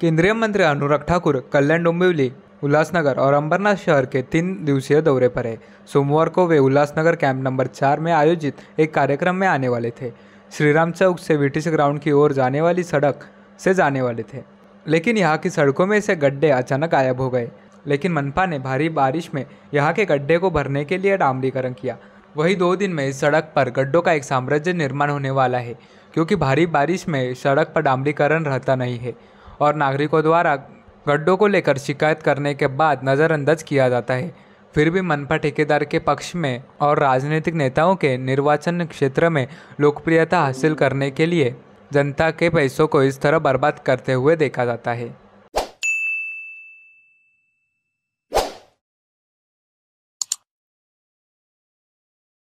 केंद्रीय मंत्री अनुराग ठाकुर कल्याण डोंबिवली उल्लासनगर और अंबरनाथ शहर के तीन दिवसीय दौरे पर है सोमवार को वे उल्लासनगर कैंप नंबर चार में आयोजित एक कार्यक्रम में आने वाले थे श्रीराम चौक से ब्रिटिश ग्राउंड की ओर जाने वाली सड़क से जाने वाले थे लेकिन यहाँ की सड़कों में से गड्ढे अचानक गायब हो गए लेकिन मनपा ने भारी बारिश में यहाँ के गड्ढे को भरने के लिए डामरीकरण किया वही दो दिन में इस सड़क पर गड्ढों का एक साम्राज्य निर्माण होने वाला है क्योंकि भारी बारिश में सड़क पर डामरीकरण रहता नहीं है और नागरिकों द्वारा गड्ढों को लेकर शिकायत करने के बाद नज़रअंदाज किया जाता है फिर भी मनपा ठेकेदार के पक्ष में और राजनीतिक नेताओं के निर्वाचन क्षेत्र में लोकप्रियता हासिल करने के लिए जनता के पैसों को इस तरह बर्बाद करते हुए देखा जाता है